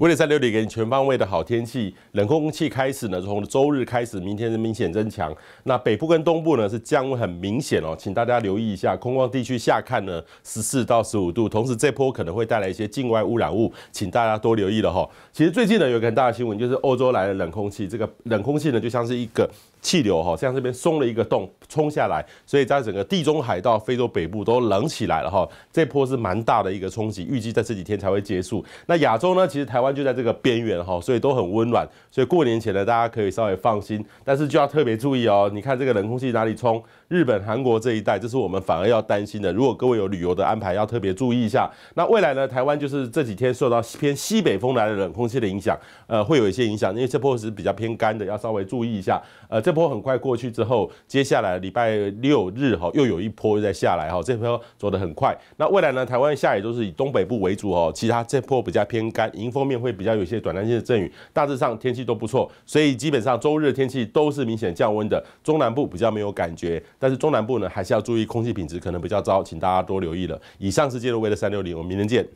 为了在六里给你全方位的好天气，冷空气开始呢，从周日开始，明天是明显增强。那北部跟东部呢是降温很明显哦，请大家留意一下。空旷地区下看呢，十四到十五度，同时这波可能会带来一些境外污染物，请大家多留意了哈。其实最近呢有很大的新闻，就是欧洲来的冷空气，这个冷空气呢就像是一个气流哈，像这边松了一个洞。冲下来，所以在整个地中海到非洲北部都冷起来了哈，这波是蛮大的一个冲击，预计在这几天才会结束。那亚洲呢，其实台湾就在这个边缘哈，所以都很温暖，所以过年前呢，大家可以稍微放心，但是就要特别注意哦。你看这个冷空气哪里冲？日本、韩国这一带，这是我们反而要担心的。如果各位有旅游的安排，要特别注意一下。那未来呢，台湾就是这几天受到偏西北风来的冷空气的影响，呃，会有一些影响，因为这波是比较偏干的，要稍微注意一下。呃，这波很快过去之后，接下来。礼拜六日哈，又有一波在下来哈，这波走得很快。那未来呢，台湾下雨都是以东北部为主哦，其他这波比较偏干，迎风面会比较有一些短暂性的阵雨，大致上天气都不错，所以基本上周日的天气都是明显降温的。中南部比较没有感觉，但是中南部呢，还是要注意空气品质可能比较糟，请大家多留意了。以上是入日的三六零，我们明天见。